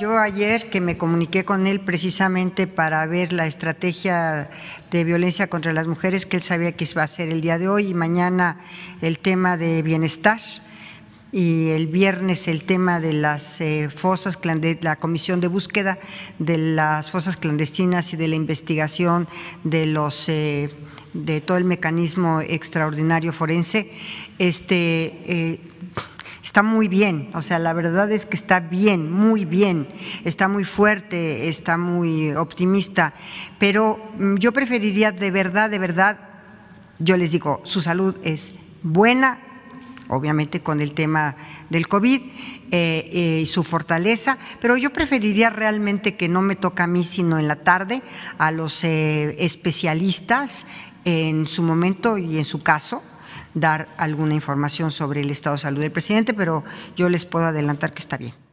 Yo ayer que me comuniqué con él precisamente para ver la estrategia de violencia contra las mujeres que él sabía que iba a ser el día de hoy y mañana el tema de bienestar y el viernes el tema de las eh, fosas, la comisión de búsqueda de las fosas clandestinas y de la investigación de los eh, de todo el mecanismo extraordinario forense. Este eh, está muy bien, o sea, la verdad es que está bien, muy bien, está muy fuerte, está muy optimista, pero mm, yo preferiría de verdad, de verdad, yo les digo, su salud es buena, obviamente con el tema del COVID eh, eh, y su fortaleza, pero yo preferiría realmente que no me toca a mí, sino en la tarde, a los eh, especialistas en su momento y en su caso, dar alguna información sobre el estado de salud del presidente, pero yo les puedo adelantar que está bien.